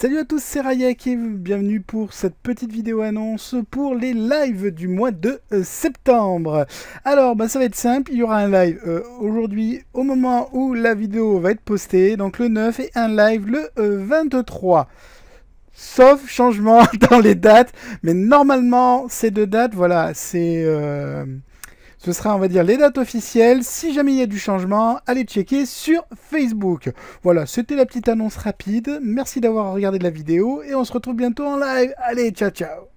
Salut à tous, c'est qui et bienvenue pour cette petite vidéo annonce pour les lives du mois de euh, septembre. Alors, bah, ça va être simple, il y aura un live euh, aujourd'hui au moment où la vidéo va être postée, donc le 9 et un live le 23. Euh, Sauf changement dans les dates, mais normalement ces deux dates, voilà, c'est... Ce sera, on va dire, les dates officielles. Si jamais il y a du changement, allez checker sur Facebook. Voilà, c'était la petite annonce rapide. Merci d'avoir regardé la vidéo et on se retrouve bientôt en live. Allez, ciao, ciao